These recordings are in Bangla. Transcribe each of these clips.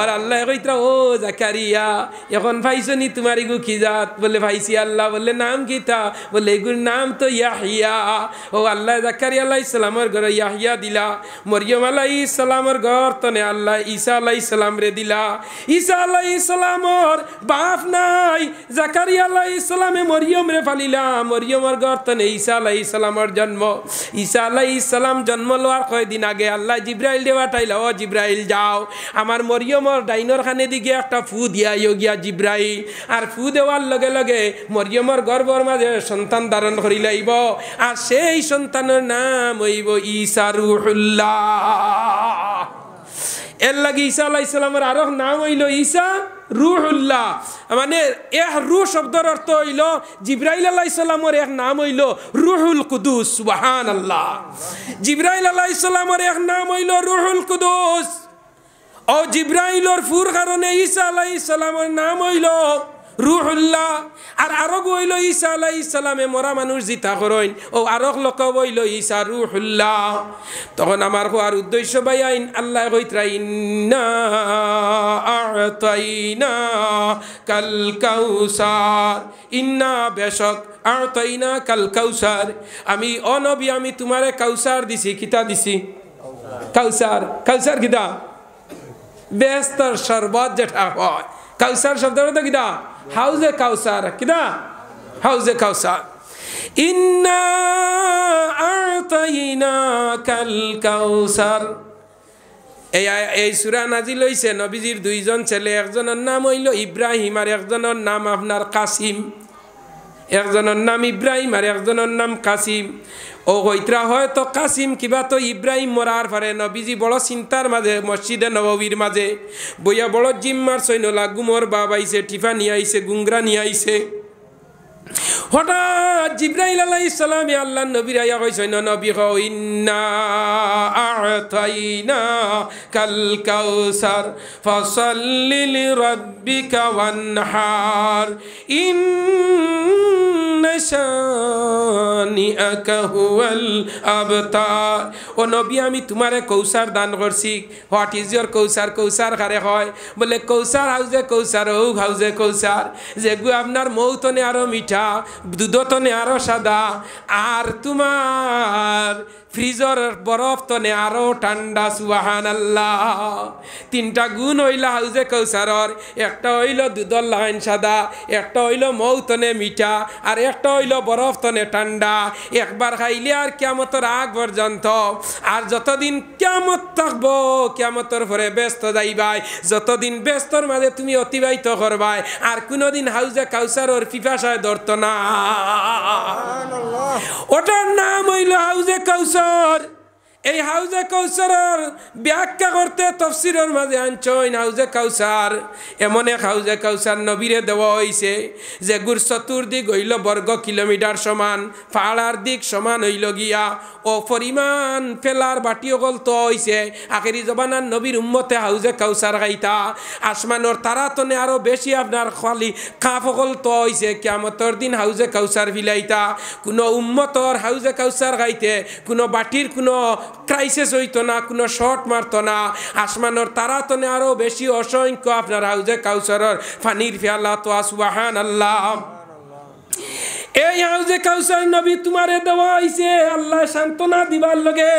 আর আল্লাহ কইতরা ও জাকারিয়া এখন ভাইছো নি তোমার ইগু কি জাত বলে ভাইছি আল্লাহ বলে নাম গীতা বলে এগুর নাম তো ইয়াহিয়া ও আল্লাহ জাকারিয়া আলাইহিস সালামের ঘর ইয়াহিয়া দিলা মরিয়ম আলাইহিস সালামের ঘর তনে আল্লাহ ঈসা আলাইহিস সালাম রে দিলা ঈসা আলাইহিস সালামর বাপ নাই জাকারিয়া আলাইহিস সালামে মরিয়ম রে ফালিলা মরিয়মের ঘর তনে ঈসা আলাইহিস সালামর জন্ম ঈসা আলাইহিস সালাম জন্ম লওয়ার কয়দিন আগে আল্লাহ জিব্রাইল দে পাঠাইলা ও জিব্রাইল যাও আমার মরিয়ম মরিয়মর ডাইনর খানে দিকে একটা ফু দিয়া গিয়া জিব্রাই আর ফু দেওয়ার লগে লগে মরিয়মর গর্বর মাঝে সন্তান ধারণ করি লাইব আর সেই সন্তানের নাম হইব ইসারুহুল্লাহ এর লাগে ঈসা আল্লাহ ইসলামের আরো নাম হইল ঈসা রুহুল্লাহ মানে এ রু শব্দর অর্থ হইল জিব্রাইল আল্লাহ ইসলামর এক নাম হইল রুহুল কুদুস ওয়াহান আল্লাহ জিব্রাইল আল্লাহ ইসলামর এক নাম হইল রুহুল কুদুস ও জিব্রাইলর ফুর কারণে ঈসা আলাই নাম হইল রুহুল্লাহ আর আরো বইল ঈসা আলাই ইসালামে মরা মানুষ জিতা করইন ও আরো লোক বইল ঈসা রুহুল্লাহ তখন আমার হওয়ার উদ্দেশ্য ভাই আইন আল্লাহ না কইত্রাইনা কাল কাউসার ইন্না বেশক আর তাইনা কাল কাউসার আমি অনবি আমি তোমারে কাউসার দিছি কিতা দিছি কাউসার কাউসার কিতা বেস্তর শরবত যেটা হয় কাউসার শব্দটা তো কিনা হাউজে কাউসার কিনা হাউজে কাউসার ইন্না আতাইনা কাল কাউসার এই এই সুরা নাজিল হইছে নবীজির দুইজন ছেলে একজনের নাম হইল ইব্রাহিম আর একজনের নাম আপনার কাসিম একজনের নাম ইব্রাহিম আর একজনের নাম কাসিম ও হইতরা হয়তো কাসিম কিবা তো ইব্রাহিম মরার পারে নবীজি বড় চিন্তার মাঝে মসজিদে নবীর মাঝে বইয়া বড় জিম্মার সৈন্য লাগুমর বাবা আইসে টিফা নিয়ে আইসে গুংরা নিয়ে আইসে হঠাৎ জিব্রাইল আলাই ইসলামে আল্লাহ নবীর আয়া হয়েছে নবী হইনা কাল কাউসার ফসল্লিল রব্বিকা ওয়ানহার ইন্না ও নবী আমি তোমারে কৌসার দান করছি what is your Kausar Kausar কারে হয় বলে কৌসার হাউজে কৌসার ও হাউজে কৌসার যেগু আপনার মৌতনে আরো মিঠা দুধতনে আরো সাদা আর তোমার ফ্রিজর বরফ তনে আরো ঠান্ডা সুবাহান আল্লাহ তিনটা গুণ হইল হাউজে কৌসারর একটা হইল দুধর লাইন সাদা একটা হইল মৌ তনে মিঠা আর একটা হইল বরফ তনে ঠান্ডা একবার খাইলে আর কেমতর আগ পর্যন্ত আর যতদিন কেমত থাকব কেমতর পরে ব্যস্ত যাইবাই যতদিন ব্যস্তর মাঝে তুমি অতিবাহিত করবাই আর কোনোদিন হাউজে কাউসারর পিপাসায় ধরত না ওটার নাম হইল Azor. এই হাউজে কৌসারের ব্যাখ্যা করতে তফসিরের মাঝে আনছইন হাউজে কৌসার এমন এক হাউজে কৌসার নবীরে দেওয়া হয়েছে যে গুর চতুর্দিক হইল বর্গ কিলোমিটার সমান ফাড়ার দিক সমান হইল গিয়া ও পরিমাণ ফেলার বাটি অকল তো হয়েছে আখেরি জবানার নবীর উম্মতে হাউজে কৌসার গাইতা আসমানোর তারাতনে আরও বেশি আপনার খালি কাঁপ অকল তো হয়েছে কেমতর দিন হাউজে কৌসার ভিলাইতা কোনো উম্মতর হাউজে কৌসার গাইতে কোনো বাটির কোনো ক্রাইসিস হইতো না কোনো শর্ট মারতো না আসমানোর তারা তো আরো বেশি অসংখ্য আপনার হাউজে কাউসারর ফানির ফিয়াল্লা তো আসবাহান আল্লাহ এই হাউজে কাউসার নবী তোমারে দেওয়া হয়েছে আল্লাহ সান্ত্বনা দিবার লগে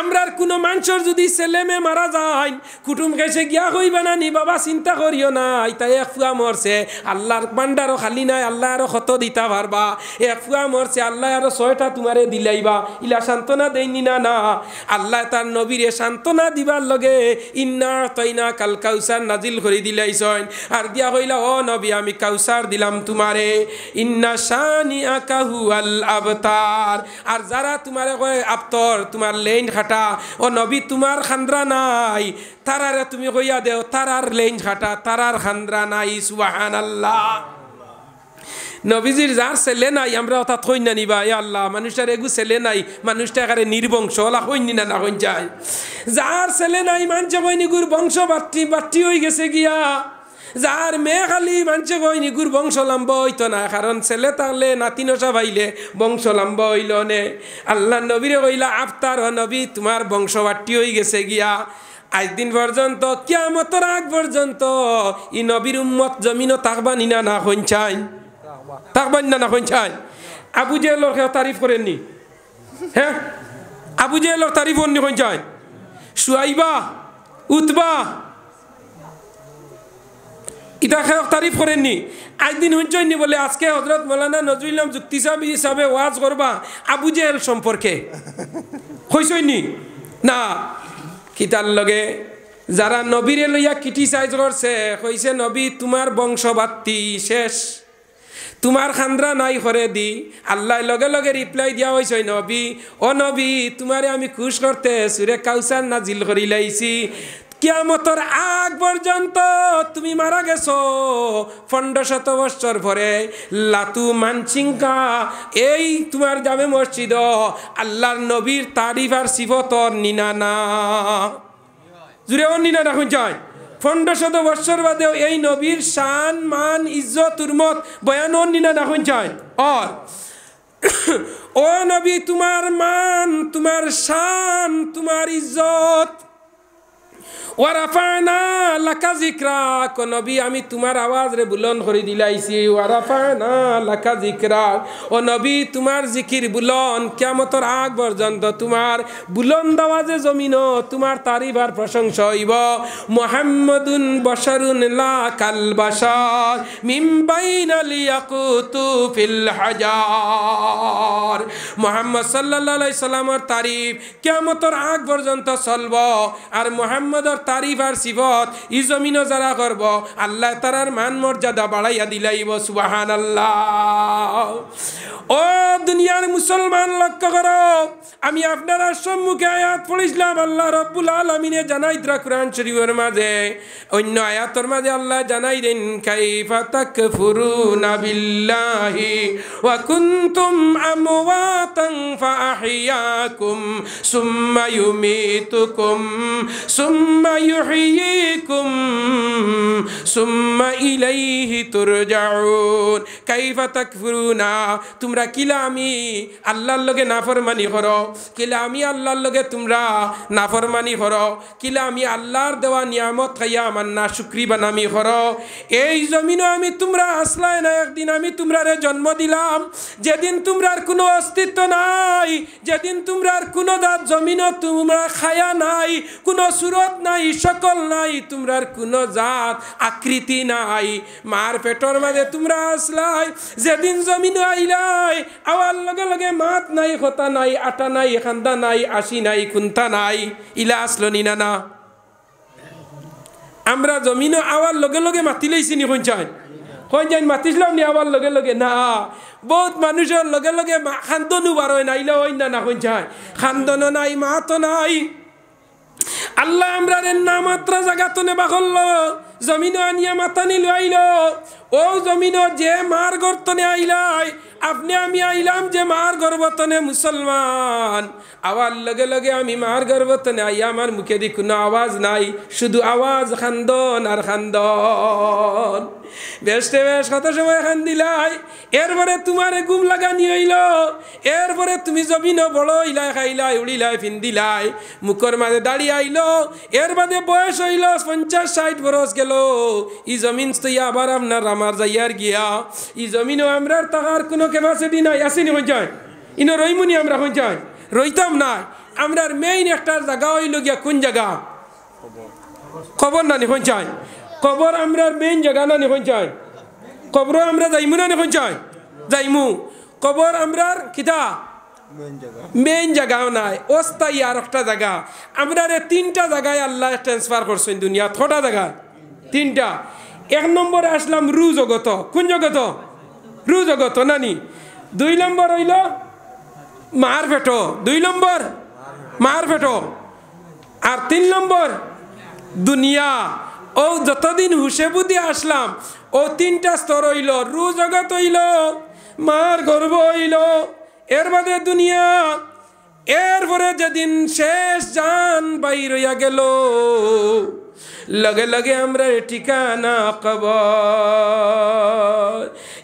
আমরার কোনো মানুষের যদি ছেলেমে মারা যায় কুটুম খেসে গিয়া হইবে না নি বাবা চিন্তা করিও না আইতা এক ফুয়া মরছে আল্লাহর বান্ডারও খালি নাই আল্লাহ আরও ক্ষত দিতা পারবা এক ফুয়া মরছে আল্লাহ আরও ছয়টা তোমারে দিলাইবা ইলা সান্ত্বনা দেয়নি না না আল্লাহ তার নবীরে সান্ত্বনা দিবার লগে ইন্না তৈনা কাল কাউসার নাজিল করে দিলাইছন আর দিয়া হইলা ও নবী আমি কাউসার দিলাম তোমারে ইন্না শান আবতার আর যারা তোমার তোমার লেন খাটা ও নবী তোমার খান্দ্রা নাই তারারে তুমি কইয়া দেও তারার লেন খাটা তারার খান্দ্রা নাই সুবাহান আল্লাহ নবীজির যার ছেলে নাই আমরা অর্থাৎ হইন নিবা এ আল্লাহ মানুষটার এগু ছেলে নাই মানুষটা একারে নির্বংশ ওলা হইনি না না যায় যার ছেলে নাই মানছে বৈনিগুর বংশ বাতি বাতি হয়ে গেছে গিয়া যার মেয়ে খালি মানছে কই নিগুর বংশ লম্ব হইত না কারণ ছেলে তাহলে নাতি নসা ভাইলে বংশ লম্ব হইল নে আল্লাহ নবীরে কইলা আফতার হ নবী তোমার বংশ বাট্টি হয়ে গেছে গিয়া আজ দিন পর্যন্ত কিয়ামতর আগ পর্যন্ত ই নবীর উম্মত জমিন তাকবা নিনা না হইন চাই তাকবা নিনা না হইন চাই আবু জেলর লোক তারিফ করেননি হ্যাঁ আবু লোক তারিফ করেননি হইন চাই সুয়াইবা উতবা ইটা খেয়ে তারিফ করেননি আজ দিন হুঞ্চয়নি বলে আজকে হজরত মৌলানা নজরুল ইসলাম যুক্তি সাহাবি হিসাবে ওয়াজ করবা আবু জেহেল সম্পর্কে হইসইনি না কিতার লগে যারা নবীরে লইয়া ক্রিটিসাইজ করছে হইছে নবী তোমার বংশবাত্তি শেষ তোমার খান্দ্রা নাই হরে দি আল্লাহ লগে লগে রিপ্লাই দিয়া হয়েছে নবী ও নবী তোমারে আমি খুশ করতে সুরে কাউসার নাজিল করি লাইছি কিয়ামতর আগ পর্যন্ত তুমি মারা গেছো পনেরো শত বৎসর ভরে লাতু মানসিংকা এই তোমার যাবে মসজিদ আল্লাহর নবীর তারিফ আর শিবতর নিনানা জুড়ে নিনা নিনানা যায় পনেরো শত বৎসর বাদেও এই নবীর শান মান ইজ্জত উর্মত বয়ান ওর নিনানা যায় অর ও নবী তোমার মান তোমার শান তোমার ইজ্জত ওয়ারাফানা লাকা জিকরা নবী আমি তোমার আওয়াজ রে বুলন করে দিলাইছি ওয়ারাফানা লাকা জিকরা ও নবী তোমার জিকির বুলন কেমতর আগ পর্যন্ত তোমার বুলন্দ যে জমিন তোমার তারিবার প্রশংসা হইব মোহাম্মদুন বশারুন লা কাল বাশার মিম্বাইন লিয়াকুতু ফিল হাজার মোহাম্মদ সাল্লাল্লাহু আলাইহি সাল্লামের তারিফ কেমতর আগ পর্যন্ত চলব আর মোহাম্মদর তারিফ আর সিফত ই জমিনও যারা করব আল্লাহ তারার মান মর্যাদা বাড়াইয়া দিলাইব সুবাহান আল্লাহ ও দুনিয়ার মুসলমান লক্ষ্য কর আমি আপনারা সম্মুখে আয়াত পড়িছিলাম আল্লাহ রব্বুল আলমিনে জানাই কুরআন শরীফের মাঝে অন্য আয়াতর মাঝে আল্লাহ জানাই দেন কাইফা তাকফুরুনা বিল্লাহি ওয়া কুনতুম আমওয়াতান ফাআহিয়াকুম সুম্মা ইউমিতুকুম সুম্মা يحييكم ثم إليه ترجعون كيف تكفرون তোমরা কিলামি আল্লাহর লগে নাফরমানি করো কিলামি আল্লাহর লগে তোমরা নাফরমানি করো কিলামি আল্লাহর দেওয়া নিয়ামত খাইয়া আমার না শুক্রি বানামি করো এই জমিনে আমি তোমরা আসলাই না একদিন আমি তোমরারে জন্ম দিলাম যেদিন তোমরার কোনো অস্তিত্ব নাই যেদিন তোমরার কোনো দাঁত জমিনও তোমরা খায়া নাই কোনো সুরত নাই নাই সকল নাই তোমরার কোনো জাত আকৃতি নাই মার পেটর মাঝে তোমরা আসলাই যেদিন জমিন আইলাই আওয়ার লগে লগে মাত নাই হতা নাই আটা নাই খান্দা নাই আসি নাই কুন্তা নাই ইলা আসলো নি না না আমরা জমিন আওয়ার লগে লগে মাতি লইছি নি কঞ্চায় কঞ্চায় মাতিছিলাম নি আওয়ার লগে লগে না বহুত মানুষের লগে লগে খান্দনু বারো নাইলে হয় না না কঞ্চায় খান্দনও নাই মাতো নাই আল্লাহ আমরা নামাত্রা মাত্রা জাগাতনে বাহল্য জমিন আনিয়া মাতানি লাইল ও জমিন যে মার গর্তনে আইলাই আপনি আমি আইলাম যে মার গর্বতনে মুসলমান আওয়ার লগে লগে আমি মার গর্বতনে আই আমার মুখে দি কোনো আওয়াজ নাই শুধু আওয়াজ খান্দন আর খান্দন বেশতে বেশ কত সময় খান দিলাই এরপরে তোমার গুম লাগানি হইল এরপরে তুমি জমিন বড় ইলাই খাইলাই উড়িলাই ফিন্দিলাই মুখর মাঝে দাঁড়িয়ে আইল এর বাদে বয়স হইল পঞ্চাশ ষাট বরস গেল ই জমিন তো আবার আপনার আমার যাইয়ার গিয়া ই জমিনও আমরার তাহার কোনো ক্যাপাসিটি নাই আসেনি হয়ে যায় ইনো রইমুনি আমরা হয়ে যায় রইতাম না আমরার মেইন একটা জায়গা হইল গিয়া কোন জায়গা খবর না নিখন কবর আমরার মেইন জায়গা না নিখন চাই কবর আমরা যাইমু না নিখন চাই যাইমু কবর আমরার কিতা মেইন জায়গাও নাই অস্থায়ী আর একটা জায়গা আমরা তিনটা জায়গায় আল্লাহ ট্রান্সফার করছেন দুনিয়া ছটা জায়গায় তিনটা এক নম্বরে আসলাম রু জগত কোন জগত রু জগত নানি দুই নম্বর হইল মার ফেটো দুই নম্বর মার ফেটো আর তিন নম্বর দুনিয়া ও যতদিন হুসে বুদ্ধি আসলাম ও তিনটা স্তর হইল রু জগত হইল মার গর্ব হইল এর বাদে দুনিয়া এরপরে যেদিন শেষ যান বাইর হইয়া গেল لگے لگے ہمرے ٹھکانہ قبر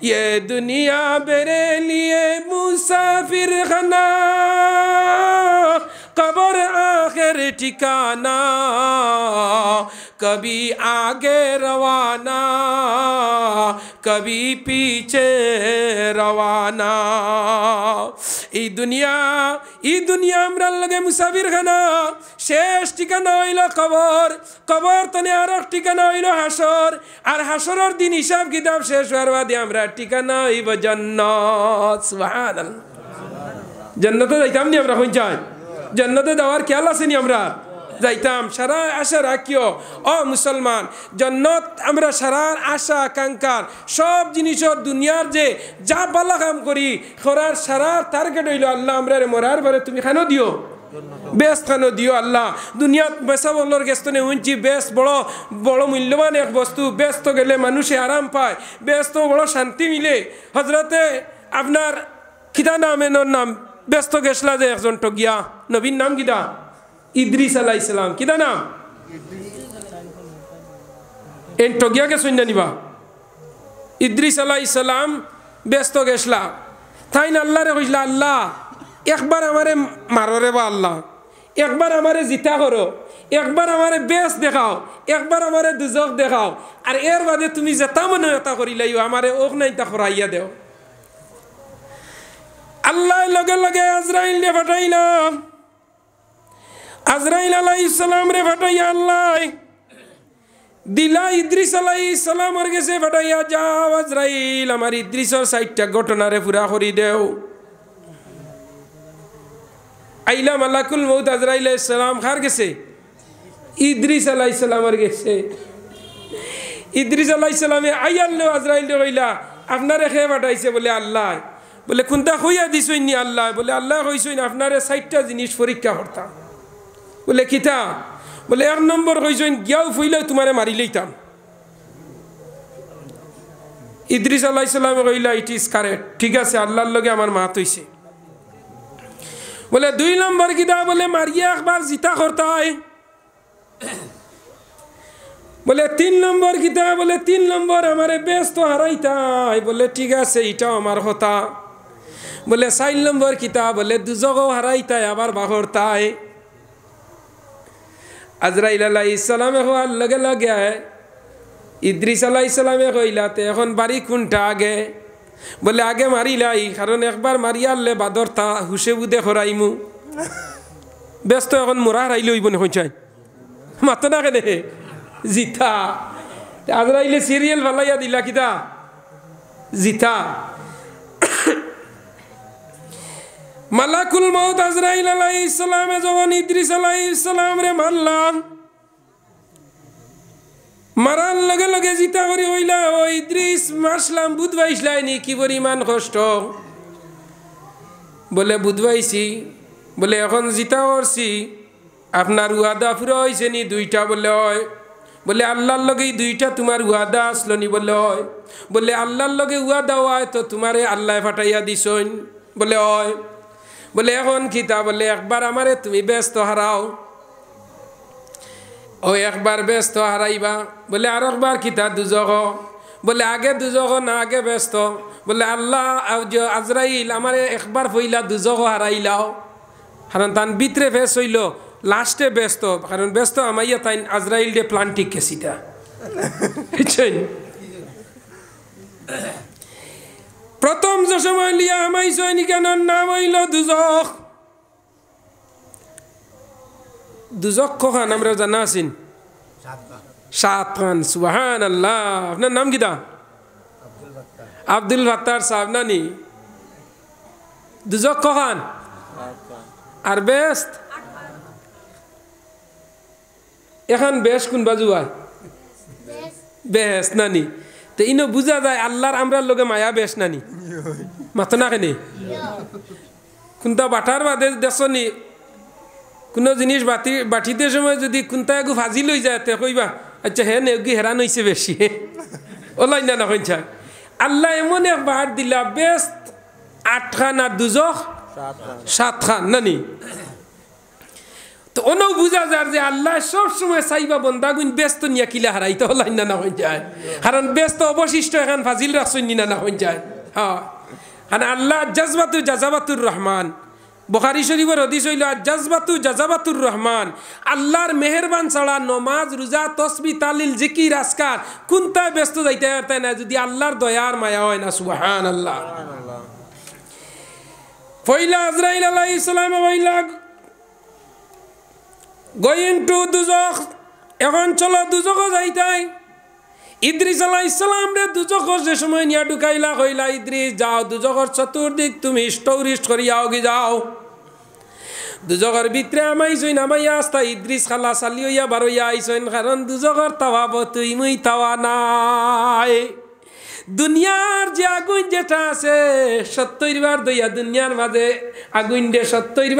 یہ دنیا میرے لیے مسافر خنا قبر آخر ٹھکانہ کبھی آگے روانہ کبھی پیچھے روانہ এই দুনিয়া এই দুনিয়া আমরা লগে মুসাফির খানা শেষ ঠিকানা হইল কবর কবর তনে আর ঠিকানা হইল হাসর আর হাসরের দিন হিসাব কিতাব শেষ হওয়ার বাদে আমরা ঠিকানা হইব জন্নত সুবহানাল্লাহ জান্নাতে যাইতাম নি আমরা হইন জন্নতে জান্নাতে যাওয়ার খেয়াল আছে নি আমরা যাইতাম সারা আশা রাখিও অ মুসলমান জন্নত আমরা সারার আশা আকাঙ্ক্ষার সব জিনিসের দুনিয়ার যে যা বালা কাম করি খরার সারার টার্গেট হইল আল্লাহ আমরা মরার পরে তুমি খানো দিও বেশ কেন দিও আল্লাহ দুনিয়াত বেসা বললোর গেস্তনে উঞ্চি বেশ বড় বড় মূল্যবান এক বস্তু ব্যস্ত গেলে মানুষে আরাম পায় ব্যস্ত বড় শান্তি মিলে হজরতে আপনার খিদা নামের নাম ব্যস্ত গেছলা যে একজন টগিয়া নবীন নাম গিদা ইদ্রিস আলাহ ইসলাম কি নাম এন টগিয়াকে শুনে নিবা ইদ্রিস আলাহ ইসলাম ব্যস্ত গেছলা তাই আল্লাহ রে কইসলা আল্লাহ একবার আমারে মারো রে বা আল্লাহ একবার আমারে জিতা করো একবার আমারে বেশ দেখাও একবার আমারে দুজক দেখাও আর এর বাদে তুমি যেতা মনে এটা করিলাইও আমারে ওখ নাই তা করাইয়া দেও আল্লাহ লগে লগে আজরাইল পাঠাইলাম আজরাইল আলাই ইসলাম রে ফাটাইয়া আল্লাহ দিলা ইদ্রিস আলাই ইসলামর গেছে ফাটাইয়া যাও আজরাইল আমার ইদ্রিসর সাইটটা ঘটনারে পুরা করি দেও আইলা মালাকুল মৌত আজরাইল ইসলাম খার গেছে ইদ্রিস আলাই ইসলামর গেছে ইদ্রিস আল্লাহ ইসলামে আইয়াল্লো আজরাইল কইলা আপনারে খে পাঠাইছে বলে আল্লাহ বলে কোনটা হইয়া দিছইনি আল্লাহ বলে আল্লাহ হইছইনি আপনারে সাইটটা জিনিস পরীক্ষা করতাম বলে কিতা বলে এক নম্বর হইসইন গিয়াও ফুইলে তোমারে মারি লইতাম ইদ্রিস আল্লাহ ইসলামে কইলা ইট ইস কারেক্ট ঠিক আছে আল্লাহর লগে আমার মাত হইছে বলে দুই নম্বর কিতা বলে মারিয়া একবার জিতা করতে হয় বলে তিন নম্বর কিতা বলে তিন নম্বর আমারে ব্যস্ত হারাইতাই বলে ঠিক আছে এটাও আমার হতা বলে চার নম্বর কিতা বলে দুজগও হারাইতাই আবার বাহরতায় আজরাইল আল্লাহ ইসলামে হওয়ার লগে লগে ইদ্রিস আল্লাহ ইসলামে কইলাতে এখন বাড়ি কোনটা আগে বলে আগে মারিলাই কারণ একবার মারিয়ালে বাদর তা হুসে বুদে হরাইমু ব্যস্ত এখন মোরা হারাই লইব না চাই মাতো না কেনে জিতা আজরাইলে সিরিয়াল ভালাইয়া দিলা কিতা জিতা মালাকুল মৌত আজরাইল আলাই ইসলামে যখন ইদ্রিস আলাই ইসলাম রে মারলাম মারার লগে লগে জিতা করে হইলা ও ইদ্রিস মারসলাম বুধবাইসলাই নি কি পরিমাণ কষ্ট বলে বুধবাইছি বলে এখন জিতা করছি আপনার ওয়াদা ফুরা হয়েছে নি দুইটা বলে হয় বলে আল্লাহর লগে দুইটা তোমার ওয়াদা আসলো নি বলে হয় বলে আল্লাহর লগে ওয়াদা হয় তো তোমারে আল্লাহ ফাটাইয়া দিছইন বলে হয় বলে এখন খিতা বলে একবার আমারে তুমি ব্যস্ত হারাও ও একবার ব্যস্ত হারাইবা বলে আর একবার খিতা দুজগ বলে আগে দুজগ না আগে ব্যস্ত বলে আল্লাহ আজরাইল আমারে একবার ফইলা দুজগ হারাইলাও কারণ তান বিতরে ফেস হইল লাস্টে ব্যস্ত কারণ ব্যস্ত আমাইয়া তাই আজরাইল দিয়ে প্লান্টিক কেসিটা বুঝছেন প্রথম যে সময় লিয়া আমাই সৈনিকানোর নাম হইল দুজখ দুজক খান আমরা জানা আছেন সাত খান সুহান আল্লাহ আপনার নাম কিতা আব্দুল ভাত্তার সাহেব নানি দুজক খান আর বেস্ট এখন বেশ কোন বাজু বেস্ট নানি তো ইনো বুঝা যায় আল্লাহর আমরার লোকে মায়া বেশ নানি মাথ না কেনি কোনটা বাটার বাদে দেশনি কোনো জিনিস বাতি বাটিতে সময় যদি কোনটা একু ভাজি লই যায় তে কইবা আচ্ছা হে নেগি হেরান হয়েছে বেশি ওলাই না না কইছা আল্লাহ এমন এক বাহার দিলা বেশ আট খান আর দুজখ সাত খান নানি তো অন বুঝা যার যে আল্লাহ সব সময় চাইবা বন্দাগুন ব্যস্ত নিয়া কিলা হারাই তো হল না হয়ে যায় কারণ ব্যস্ত অবশিষ্ট এখন ফাজিল রাখছুন নিনা না হয়ে যায় হ্যাঁ আল্লাহ জাজবাতু জাজাবাতুর রহমান বখারি শরীফের হদিস হইল জাজবাতু জাজাবাতুর রহমান আল্লাহর মেহরবান ছাড়া নমাজ রোজা তসবি তালিল জিকি আসকার কোনটা ব্যস্ত যাইতে পারতে না যদি আল্লাহর দয়ার মায়া হয় না সুহান আল্লাহ পয়লা আজরাইল আল্লাহ গইন টু দুজক এখন চলো দুজকও যাইতাই ইদ্রিস আলাহ ইসলাম রে দুজক যে সময় নিয়া ঢুকাইলা কইলা ইদ্রিস যাও দুজকর চতুর্দিক তুমি স্টৌরিস্ট করিয়াও কি যাও দুজগর ভিতরে আমাই জইন আমাই আস্তা ইদ্রিস খালা চালিয়া বারইয়া আইসইন কারণ দুজগর তাওয়া বতুই মুই তাওয়া নাই দুনিয়ার যে আগুন যেটা আছে বার দইয়া দুনিয়ার মাঝে আগুন দে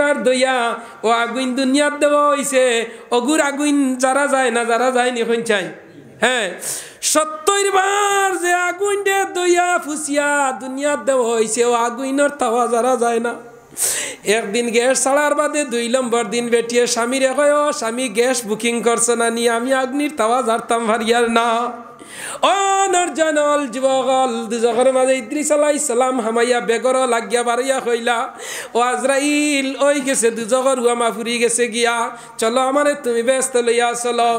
বার দইয়া ও আগুন দুনিয়ার দেব হইছে অগুর আগুন যারা যায় না যারা যায় নি চাই হ্যাঁ সত্তর বার যে আগুন দে দইয়া ফুসিয়া দুনিয়ার দেব হইছে ও আগুনের তাওয়া যারা যায় না একদিন গ্যাস ছাড়ার বাদে দুই নম্বর দিন বেটিয়ে স্বামীরে কয় স্বামী গ্যাস বুকিং করছে না নিয়ে আমি আগ্নির তাওয়া জারতাম ভারিয়ার না অনার জনল যুবগল দুজগর মাঝে ইদ্রিস আলাই সালাম হামাইয়া বেগর লাগিয়া বাড়িয়া হইলা ও আজরাইল ওই গেছে দুজগর হুয়া মাফুরি গেছে গিয়া চলো আমারে তুমি ব্যস্ত লইয়া চলো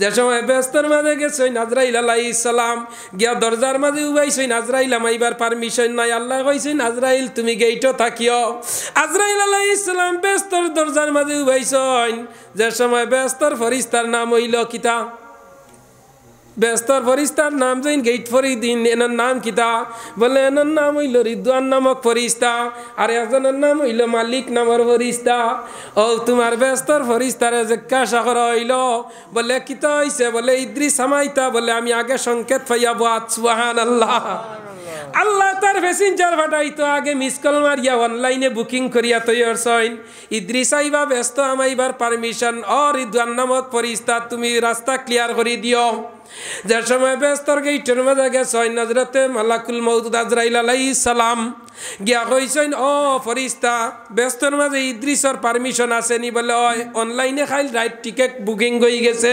যে সময় ব্যস্তর মাঝে গেছে নাজরাইল আলাই সালাম গিয়া দরজার মাঝে উবাইছে নাজরাইল আমাইবার পারমিশন নাই আল্লাহ কইছে নাজরাইল তুমি গেইটো থাকিও আজরাইল আলাই ইসলাম ব্যস্তর দরজার মাঝে উবাইছন যে সময় ব্যস্তর ফরিস্তার নাম হইল কিতা বেস্তর ফরিস্তার নাম যাইন গেট ফরি দিন এনার নাম কিতা বলে এনার নাম হইল রিদুয়ান নামক ফরিস্তা আর একজনের নাম হইল মালিক নামর ফরিস্তা ও তোমার বেস্তর ফরিস্তার জিজ্ঞাসা করা হইল বলে কিতা হইছে বলে ইদ্রিস সামাইতা বলে আমি আগে সংকেত পাইয়া বাদ সুহান আল্লাহ আল্লাহ তার প্যাসেঞ্জার ফাটাইতো আগে মিস কল মারিয়া অনলাইনে বুকিং করিয়া তৈর সইন বা ব্যস্ত আমাইবার পারমিশন অ রিদান নামক ফরিস্তা তুমি রাস্তা ক্লিয়ার করি দিও যে সময় ব্যস্তর গেইটের মাঝে গেছইন নজরতে মালাকুল মৌদুদ আজরাইল আলাই সালাম গিয়া কইছেন ও ফরিস্তা ব্যস্তর মাঝে ইদ্রিসর পারমিশন আসেনি বলে অনলাইনে খাইল রাইট টিকেট বুকিং হয়ে গেছে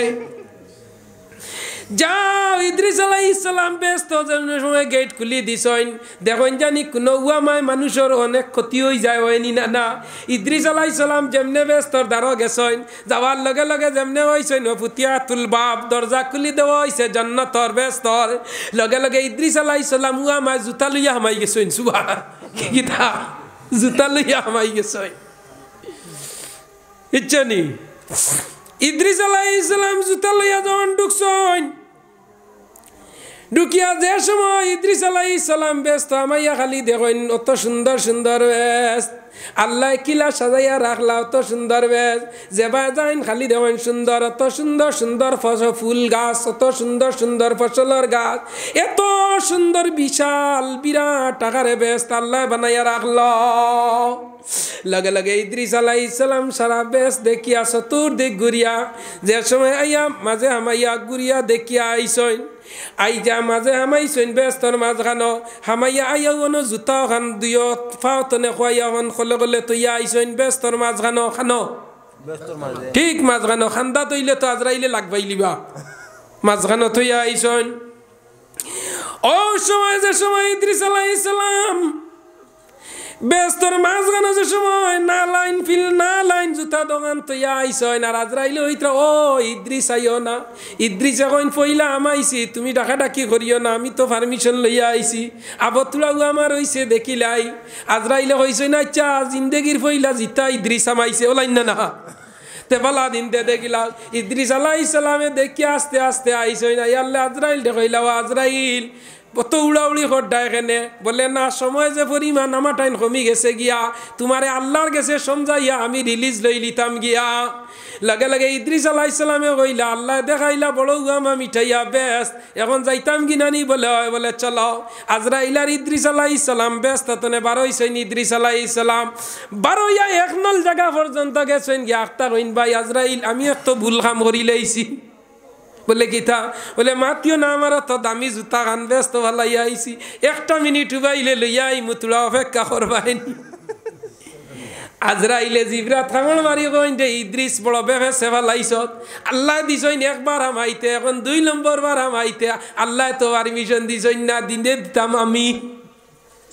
যাও ইদ্রিস আলাই ইসলাম ব্যস্ত সময় গেট খুলি দিস দেখুন জানি কোনো মায় মানুষের অনেক ক্ষতি হয়ে যায় হয়নি না না ইদ্রিস আলাই ইসলাম যেমনে ব্যস্ত দ্বার গেছেন যাওয়ার লগে লগে যেমনে হয়েছেন ফুতিয়া তুল বাপ দরজা খুলি দেব হয়েছে জন্নতর ব্যস্তর লগে লগে ইদ্রিস আলাই ইসলাম উয়া মায় জুতা লইয়া হামাই গেছেন সুবা গীতা জুতা লইয়া হামাই গেছেন ইচ্ছা নেই Idris alayhi salaam su tall ya doon dug sooñ ঢুকিয়া যে সময় ইদ্রিস আলাই সালাম ব্যস্ত আমাইয়া খালি দেখেন অত সুন্দর সুন্দর ব্যস্ত আল্লাহ কিলা সাজাইয়া রাখলা অত সুন্দর বেশ যেবা যাইন খালি দেখেন সুন্দর অত সুন্দর সুন্দর ফসল ফুল গাছ অত সুন্দর সুন্দর ফসলের গাছ এত সুন্দর বিশাল বিরাট টাকারে ব্যস্ত আল্লাহ বানাইয়া রাখল লগে লগে ইদ্রিস আলাই ইসলাম সারা বেশ দেখিয়া চতুর্দিক ঘুরিয়া যে সময় আইয়া মাঝে আমাইয়া ঘুরিয়া দেখিয়া আইসয় আইজা মাঝে হামাই সৈন ব্যস্তর মাঝখানো হামাইয়া আইয়াগনো জোতা খান দুয়ো ফাও তনে খোয়াইয়াখন কলে কলে তৈয়া আই সৈন ব্যস্তর মাঝখানো খানো ঠিক মাঝখানো খান্দা তৈলে তো আজরাইলে লাগবাই লিবা মাঝখানো তৈয়া আইসন ও সময় যে সময় ইদ্রিস আলাইসালাম ব্যস্তর মাঝখানে যে সময় না লাইন ফিল না লাইন জুতা দোকান তো আইস হয় না রাজরাইলে হইতো ও ইদ্রিস আইও না ইদ্রিস এখন পইলা আমাইছি তুমি ডাকা ডাকি করিও না আমি তো পারমিশন লইয়া আইছি আবতুলাও আমার হইছে দেখিলাই আজরাইলে হইছে না আচ্ছা জিন্দেগির পইলা জিতা ইদ্রিস আমাইছে ওলাইন না না তেবালা দিন দে দেখিলা ইদ্রিস আলাহ সালামে দেখি আস্তে আস্তে আইস হয় না ইয়াল্লা আজরাইল দেখইলা আজরাইল কত উড়াউড়ি হড্ডা এখানে বলে না সময় যে পরিমাণ আমার টাইম কমি গেছে গিয়া তোমারে আল্লাহর গেছে সমজাইয়া আমি রিলিজ লই লিতাম গিয়া লাগে লগে ইদ্রিস আল্লাহ ইসলামে কইলা আল্লাহ দেখাইলা বড় উগামা মিঠাইয়া ব্যস্ত এখন যাইতাম কি নানি বলে হয় বলে চলো ইলার ইদ্রিস আল্লাহ ইসলাম ব্যস্ত তনে বারোই সৈন ইদ্রিস আল্লাহ ইসলাম বারোইয়া এক নল জায়গা পর্যন্ত গেছেন গিয়া আক্তা কইন ভাই ইল আমি এক তো ভুল কাম করি লাইছি বলে গীতা বলে মাতিও না আমার তো দামি জুতা গান ব্যস্ত ভালাই আইসি একটা মিনিট উবাইলে লইয়া আই মুতুড়া অপেক্ষা করবাইনি আজরাইলে জিবরা থাঙড় মারি কইন যে ইদ্রিস বড় বেভে সেবা লাইছত আল্লাহ দিছইন একবার আমাইতে এখন দুই নম্বর বার আমাইতে আল্লাহ তো মিশন দিছইন না দিনে দিতাম আমি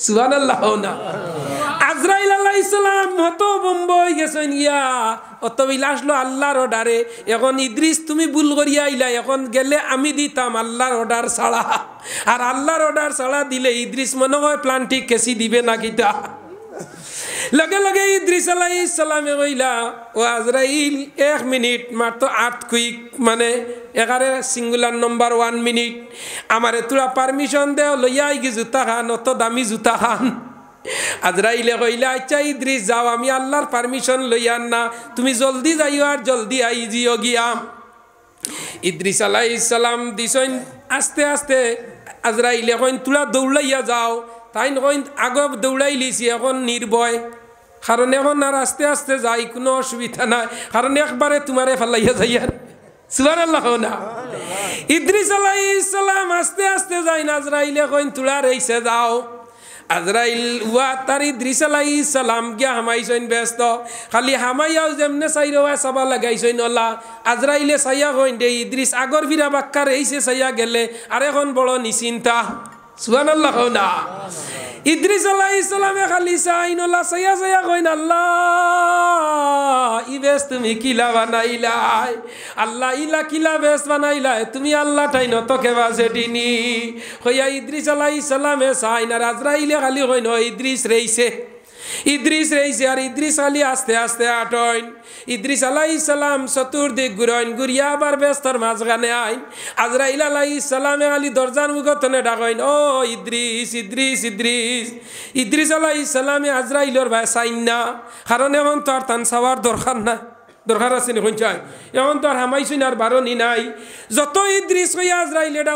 সুহান আল্লাহ না আলাইসালাম হতবম্ব হয়ে গেছেন ইয়া অতবিল আসলো আল্লাহর অর্ডারে এখন ইদ্রিস তুমি ভুল করিয়া আইলা এখন গেলে আমি দিতাম আল্লাহর অর্ডার ছাড়া আর আল্লাহর অর্ডার ছাড়া দিলে ইদ্রিস মনে হয় প্লান্টিক কেসি দিবে না কিতা লগে লগে ইদ্রিস আলাইসালামে কইলা ও আজরাইল এক মিনিট মাত্র আট কুইক মানে এগারে সিঙ্গুলার নম্বর ওয়ান মিনিট আমারে তোরা পারমিশন দেও লইয়া গি জুতা খান অত দামি জুতা খান আজরাইলে কইলে আচ্ছা ইদ্রিস যাও আমি আল্লাহর পারমিশন লইয়ান না তুমি জলদি যাইও আর জলদি আই জিও গিয়া ইদ্রিস আলাই ইসালাম দিছইন আস্তে আস্তে আজরাইলে কইন তুলা দৌড়াইয়া যাও তাই কইন আগব দৌড়াই লিছি এখন নির্ভয় কারণ এখন আর আস্তে আস্তে যাই কোনো অসুবিধা নাই কারণ একবারে তোমারে ফেলাইয়া যাইয়ার সুবানাল্লাহ না ইদ্রিস আলাই ইসালাম আস্তে আস্তে যাই নাজরাইলে কইন তুলা রেইছে যাও আজরাইল ওয়া তারি দৃশালাই সালাম গিয়া হামাইছইন ব্যস্ত খালি হামাইয়াও যেমনে চাইরওয়া চাবা লাগাইছইন অলা আজরাইলে চাইয়া কইন দে ইদ্রিস আগর ফিরা বাক্কার এইসে চাইয়া গেলে আর এখন বড় নিচিন্তা সুহান আল্লাহ না ইদ্রিস আল্লাহ ইসলামে খালি সাইন আল্লাহ সাইয়া সাইয়া কইন আল্লাহ ই বেশ তুমি কিলা বানাইলাই আল্লাহ ইলা কিলা বেশ বানাইলাই তুমি আল্লাহ টাইন তোকে বাজে ডিনি হইয়া ইদ্রিস আল্লাহ ইসলামে সাইন আর আজরাইলে খালি কইন ইদ্রিস রেইছে ইদ্রিস রইছে আর ইদ্রিস আলি আস্তে আস্তে আটইন ইদ্রিস আলাই ইসালাম চতুর্দিক ঘুরইন ঘুরিয়া আবার ব্যস্তর মাঝখানে আইন আজরাইল আলাই ইসালামে আলী দরজার মুখতনে ডাকইন ও ইদ্রিস ইদ্রিস ইদ্রিস ইদ্রিস আলাই ইসালামে আজরাইলর ভাই চাইন না কারণ এখন তো আর তান চাওয়ার দরকার না দরকার আছে নি চাই এমন তো আর হামাইছুন আর বারণই নাই যত ইদ্রিস হইয়া আজরাইল এটা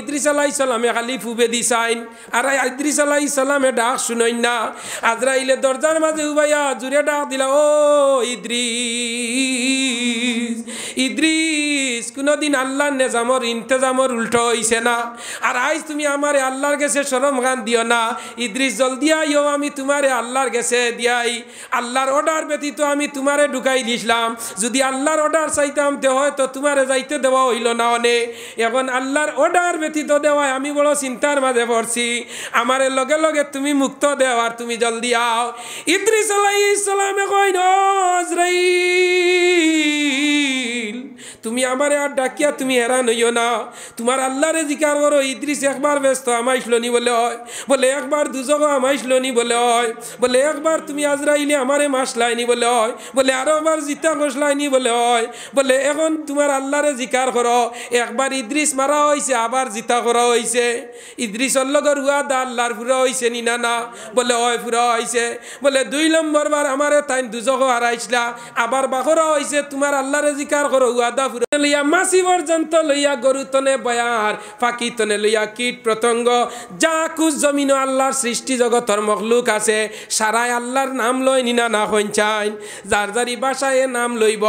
ইদ্রিস আলাই সালামে খালি ফুবে দিছাইন আর ইদ্রিস আলাই সালামে ডাক শুনই না আজরাইলে দরজার মাঝে উবাইয়া জুড়ে ডাক দিলা ও ইদ্রি ইদ্রিস কোনোদিন আল্লাহর নেজামর ইন্তেজামর উল্টো হইছে না আর আইজ তুমি আমার আল্লাহর গেছে সরম গান দিও না ইদ্রিস জলদি দিয়াই আমি তোমারে আল্লাহর গেছে দিয়াই আল্লাহর অর্ডার ব্যতীত আমি তোমারে ঢুকাই দিছিলাম চাইতাম যদি আল্লাহর অর্ডার চাইতাম তে হয়তো তোমারে যাইতে দেওয়া হইল না অনে এখন আল্লাহর অর্ডার ব্যতীত দেওয়ায় আমি বড় চিন্তার মাঝে পড়ছি আমার লগে লগে তুমি মুক্ত দেও আর তুমি জলদি আও ইদ্রিস আলাই ইসলামে কইন হইল তুমি আমারে আর ডাকিয়া তুমি হেরান হইও না তোমার আল্লাহরে জিকার করো ইদ্রিস একবার ব্যস্ত আমাইছিল নি বলে হয় বলে একবার দুজগ আমাইছিল নি বলে হয় বলে একবার তুমি আজরাইলে আমারে মাস লাইনি বলে হয় বলে আরও আবার জিতা ঘোষ লাইনি বলে হয় বলে এখন তোমার আল্লাহরে জিকার করো একবার ইদ্রিস মারা হয়েছে আবার জিতা করা হয়েছে ইদ্রিস অল্লগর হুয়া দা আল্লাহর ফুরা হয়েছে নি না না বলে হয় ফুরা হয়েছে বলে দুই নম্বর বার আমারে তাই দুজগ হারাইছিলা আবার বাখরা হয়েছে তোমার আল্লাহরে জিকার বড় উয়াদা ফুরে লইয়া মাসি পর্যন্ত লইয়া গরু তনে বয়ার ফাঁকি তনে লইয়া কীট প্রতঙ্গ যা কুজ জমিন আল্লাহর সৃষ্টি জগতর মখলুক আছে সারায় আল্লাহর নাম লয় নিনা না হইন চাইন যার যারি বাসায় নাম লইব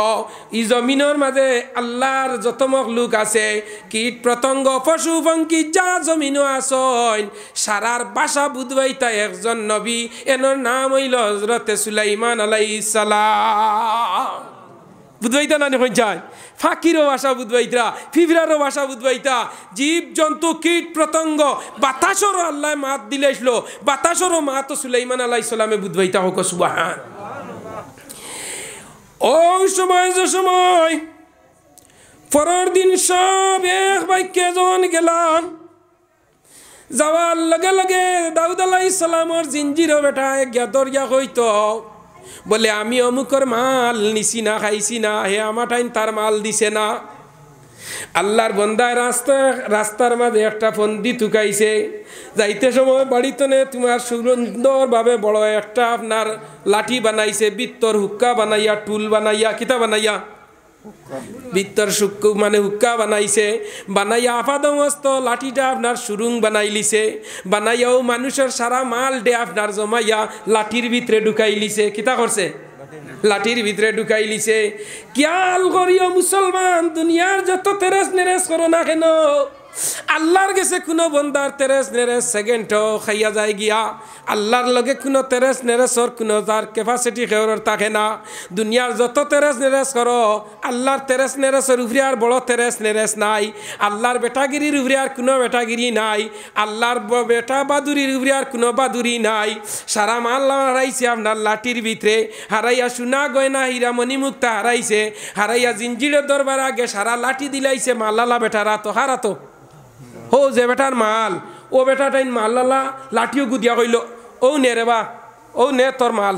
ই জমিনের মাঝে আল্লাহর যত মখলুক আছে কীট প্রতঙ্গ পশু পঙ্কি যা জমিন আসন সারার বাসা বুধবাইতা একজন নবী এনর নাম হইল হজরতে সুলাইমান আলাই সালাম বুধবাইতা নানি যায় ফাঁকিরও ভাষা বুধবাইতা ফিফরারও ভাষা বুধবাইতা জীব জন্তু কীট প্রতঙ্গ বাতাসরও আল্লাহ মাত দিলে আসলো বাতাসরও তো সুলাইমান আল্লাহ ইসলামে বুধবাইতা হোক সুবাহান ও সময় যে সময় পরের দিন সব এক বাক্যে যখন গেলাম যাওয়ার লগে লগে দাউদ আলাহ ইসলামর জিঞ্জিরও বেটায় গিয়া দরিয়া হইতো বলে আমি অমুকর মাল নিছি না খাইছি না হে আমার টাইম তার মাল দিছে না আল্লাহর বন্দায় রাস্তা রাস্তার মাঝে একটা ফন্দি তুকাইছে যাইতে সময় বাড়িতে নে তোমার সুন্দরভাবে বড় একটা আপনার লাঠি বানাইছে বিত্তর হুক্কা বানাইয়া টুল বানাইয়া কিতা বানাইয়া বিত্তর সূক্ষ্ম মানে হুক্কা বানাইছে বানাইয়া আপাদমস্ত লাঠিটা আপনার সুরুং বানাইলিছে বানাইয়াও মানুষের সারা মাল ডে আপনার জমাইয়া লাঠির ভিতরে ঢুকাই লিছে কিতা করছে লাঠির ভিতরে ঢুকাই লিছে কিয়াল করিও মুসলমান দুনিয়ার যত তেরেস নেরেস করো না কেন আল্লাহর গেছে কোনো বন্দার তেরেস নেরেস সেকেন্ড খাইয়া যায় গিয়া আল্লাহর লগে কোনো তেরেস নেরেসর কোনো তার ক্যাপাসিটি খেয়ার থাকে না দুনিয়ার যত তেরেস নেরেস করো আল্লাহর তেরেস নেরেসের উপরে আর বড় তেরেস নেরেস নাই আল্লাহর বেটাগিরির উপরে আর কোনো বেটাগিরি নাই আল্লাহর বেটা বাদুরির উপরে আর কোনো বাদুরি নাই সারা মাল্লা হারাইছে আপনার লাঠির ভিতরে হারাইয়া সোনা গয়না হীরা মণিমুক্তা হারাইছে হারাইয়া জিঞ্জিরের দরবার আগে সারা লাঠি দিলাইছে মাল্লা বেটারা তো হারাতো ও যে বেটার মাল ও বেটা টাইন লালা লাঠিও গুদিয়া কইল ও নে রে বা ও নে তোর মাল